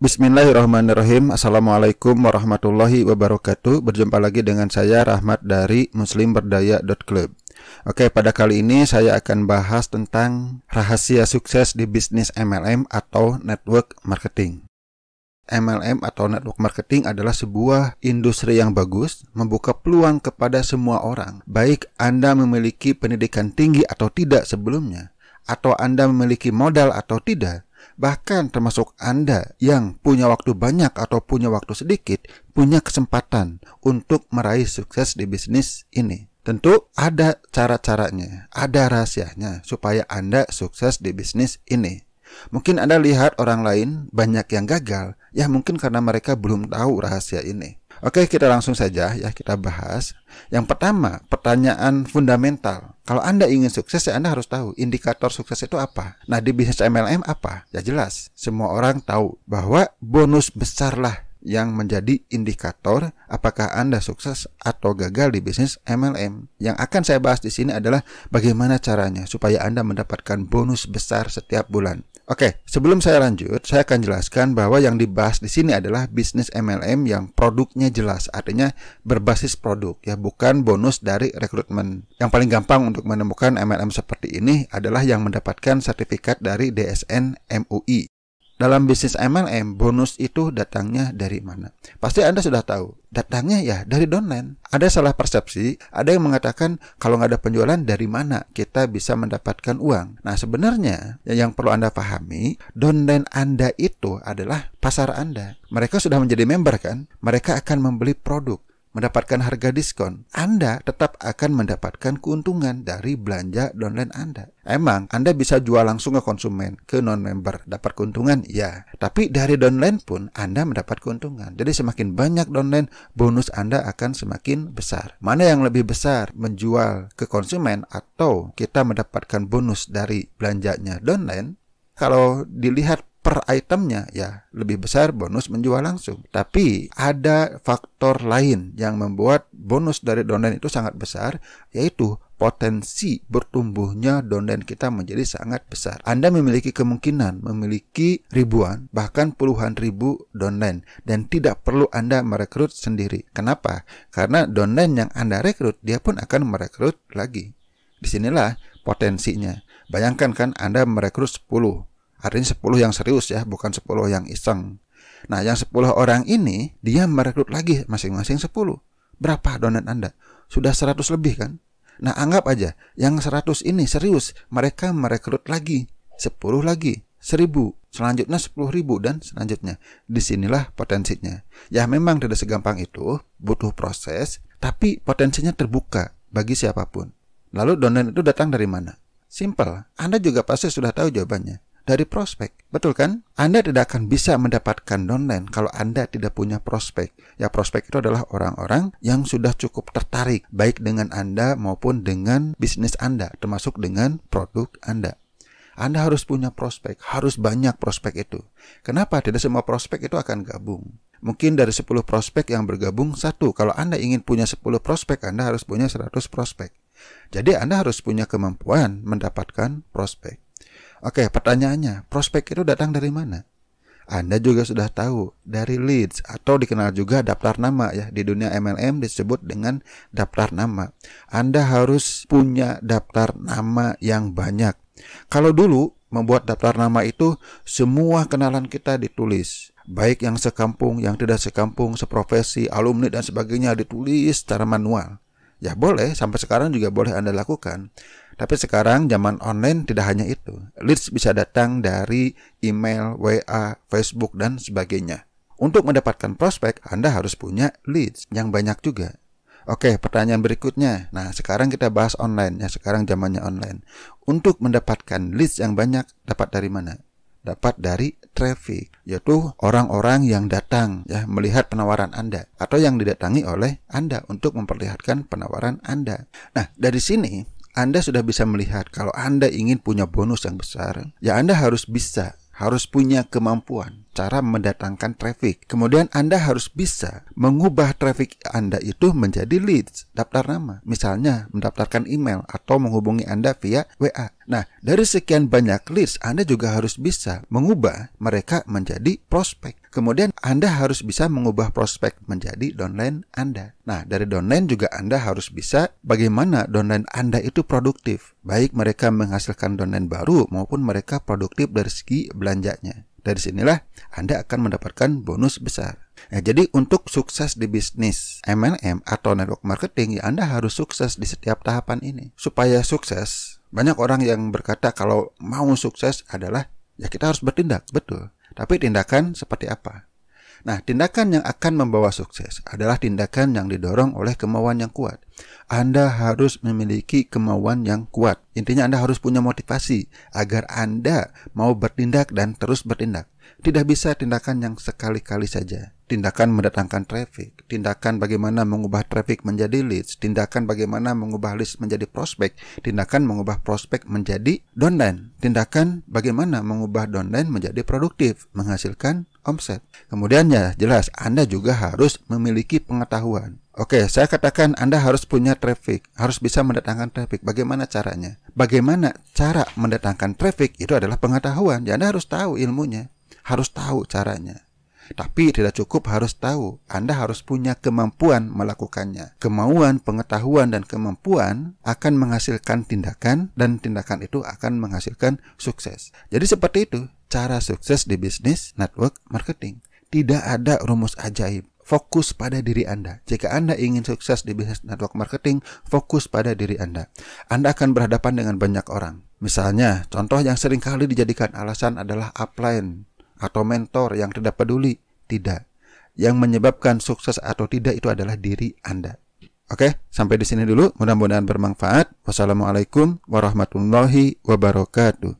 Bismillahirrahmanirrahim Assalamualaikum warahmatullahi wabarakatuh Berjumpa lagi dengan saya Rahmat dari muslimberdaya.club Oke pada kali ini saya akan bahas tentang rahasia sukses di bisnis MLM atau network marketing MLM atau network marketing adalah sebuah industri yang bagus membuka peluang kepada semua orang Baik Anda memiliki pendidikan tinggi atau tidak sebelumnya Atau Anda memiliki modal atau tidak Bahkan termasuk Anda yang punya waktu banyak atau punya waktu sedikit, punya kesempatan untuk meraih sukses di bisnis ini. Tentu ada cara-caranya, ada rahasianya supaya Anda sukses di bisnis ini. Mungkin Anda lihat orang lain banyak yang gagal, ya mungkin karena mereka belum tahu rahasia ini. Oke, kita langsung saja ya kita bahas. Yang pertama, pertanyaan fundamental. Kalau Anda ingin sukses ya Anda harus tahu indikator sukses itu apa. Nah, di bisnis MLM apa? Ya jelas, semua orang tahu bahwa bonus besarlah yang menjadi indikator apakah Anda sukses atau gagal di bisnis MLM. Yang akan saya bahas di sini adalah bagaimana caranya supaya Anda mendapatkan bonus besar setiap bulan. Oke, sebelum saya lanjut, saya akan jelaskan bahwa yang dibahas di sini adalah bisnis MLM yang produknya jelas, artinya berbasis produk, ya bukan bonus dari rekrutmen. Yang paling gampang untuk menemukan MLM seperti ini adalah yang mendapatkan sertifikat dari DSN MUI. Dalam bisnis MLM, bonus itu datangnya dari mana? Pasti Anda sudah tahu. Datangnya ya dari downline. Ada salah persepsi, ada yang mengatakan kalau nggak ada penjualan dari mana kita bisa mendapatkan uang. Nah sebenarnya ya yang perlu Anda pahami, downline Anda itu adalah pasar Anda. Mereka sudah menjadi member kan? Mereka akan membeli produk mendapatkan harga diskon, Anda tetap akan mendapatkan keuntungan dari belanja online Anda. Emang Anda bisa jual langsung ke konsumen, ke non-member, dapat keuntungan ya. Tapi dari downline pun Anda mendapat keuntungan. Jadi semakin banyak downline, bonus Anda akan semakin besar. Mana yang lebih besar, menjual ke konsumen atau kita mendapatkan bonus dari belanjanya downline? Kalau dilihat per itemnya ya lebih besar bonus menjual langsung. Tapi ada faktor lain yang membuat bonus dari downline itu sangat besar yaitu potensi bertumbuhnya downline kita menjadi sangat besar. Anda memiliki kemungkinan memiliki ribuan bahkan puluhan ribu downline dan tidak perlu Anda merekrut sendiri. Kenapa? Karena downline yang Anda rekrut dia pun akan merekrut lagi. Disinilah potensinya. Bayangkan kan Anda merekrut 10 Artinya 10 yang serius ya, bukan 10 yang iseng. Nah, yang 10 orang ini dia merekrut lagi masing-masing 10. Berapa donat Anda? Sudah 100 lebih kan? Nah, anggap aja yang 100 ini serius, mereka merekrut lagi 10 lagi, 1000, selanjutnya ribu dan selanjutnya. Disinilah potensinya. Ya memang tidak segampang itu, butuh proses, tapi potensinya terbuka bagi siapapun. Lalu donat itu datang dari mana? Simple, Anda juga pasti sudah tahu jawabannya dari prospek. Betul kan? Anda tidak akan bisa mendapatkan downline kalau Anda tidak punya prospek. Ya, prospek itu adalah orang-orang yang sudah cukup tertarik baik dengan Anda maupun dengan bisnis Anda, termasuk dengan produk Anda. Anda harus punya prospek, harus banyak prospek itu. Kenapa? Tidak semua prospek itu akan gabung. Mungkin dari 10 prospek yang bergabung, satu. Kalau Anda ingin punya 10 prospek, Anda harus punya 100 prospek. Jadi Anda harus punya kemampuan mendapatkan prospek. Oke, pertanyaannya, prospek itu datang dari mana? Anda juga sudah tahu dari leads atau dikenal juga daftar nama ya di dunia MLM disebut dengan daftar nama. Anda harus punya daftar nama yang banyak. Kalau dulu membuat daftar nama itu semua kenalan kita ditulis, baik yang sekampung, yang tidak sekampung, seprofesi, alumni dan sebagainya ditulis secara manual. Ya boleh, sampai sekarang juga boleh Anda lakukan. Tapi sekarang zaman online tidak hanya itu. Leads bisa datang dari email, WA, Facebook, dan sebagainya. Untuk mendapatkan prospek, Anda harus punya leads yang banyak juga. Oke, pertanyaan berikutnya. Nah, sekarang kita bahas online ya. Sekarang zamannya online. Untuk mendapatkan leads yang banyak dapat dari mana? Dapat dari traffic, yaitu orang-orang yang datang ya melihat penawaran Anda atau yang didatangi oleh Anda untuk memperlihatkan penawaran Anda. Nah, dari sini anda sudah bisa melihat kalau Anda ingin punya bonus yang besar, ya Anda harus bisa, harus punya kemampuan cara mendatangkan traffic. Kemudian Anda harus bisa mengubah traffic Anda itu menjadi leads, daftar nama. Misalnya mendaftarkan email atau menghubungi Anda via WA. Nah, dari sekian banyak leads, Anda juga harus bisa mengubah mereka menjadi prospek. Kemudian Anda harus bisa mengubah prospek menjadi downline Anda. Nah, dari downline juga Anda harus bisa bagaimana downline Anda itu produktif. Baik mereka menghasilkan downline baru maupun mereka produktif dari segi belanjanya. Dari sinilah Anda akan mendapatkan bonus besar. Nah, jadi untuk sukses di bisnis MLM atau network marketing, ya Anda harus sukses di setiap tahapan ini. Supaya sukses, banyak orang yang berkata kalau mau sukses adalah ya kita harus bertindak, betul. Tapi tindakan seperti apa? Nah, tindakan yang akan membawa sukses adalah tindakan yang didorong oleh kemauan yang kuat. Anda harus memiliki kemauan yang kuat. Intinya Anda harus punya motivasi agar Anda mau bertindak dan terus bertindak. Tidak bisa tindakan yang sekali-kali saja. Tindakan mendatangkan traffic, tindakan bagaimana mengubah traffic menjadi leads, tindakan bagaimana mengubah leads menjadi prospek, tindakan mengubah prospek menjadi downline, tindakan bagaimana mengubah downline menjadi produktif, menghasilkan omset. Kemudian ya jelas Anda juga harus memiliki pengetahuan. Oke, saya katakan Anda harus punya traffic, harus bisa mendatangkan traffic. Bagaimana caranya? Bagaimana cara mendatangkan traffic itu adalah pengetahuan. jadi ya, Anda harus tahu ilmunya, harus tahu caranya. Tapi tidak cukup harus tahu, Anda harus punya kemampuan melakukannya. Kemauan, pengetahuan, dan kemampuan akan menghasilkan tindakan, dan tindakan itu akan menghasilkan sukses. Jadi seperti itu, cara sukses di bisnis network marketing. Tidak ada rumus ajaib fokus pada diri Anda. Jika Anda ingin sukses di bisnis network marketing, fokus pada diri Anda. Anda akan berhadapan dengan banyak orang. Misalnya, contoh yang sering kali dijadikan alasan adalah upline atau mentor yang tidak peduli, tidak. Yang menyebabkan sukses atau tidak itu adalah diri Anda. Oke, sampai di sini dulu. Mudah-mudahan bermanfaat. Wassalamualaikum warahmatullahi wabarakatuh.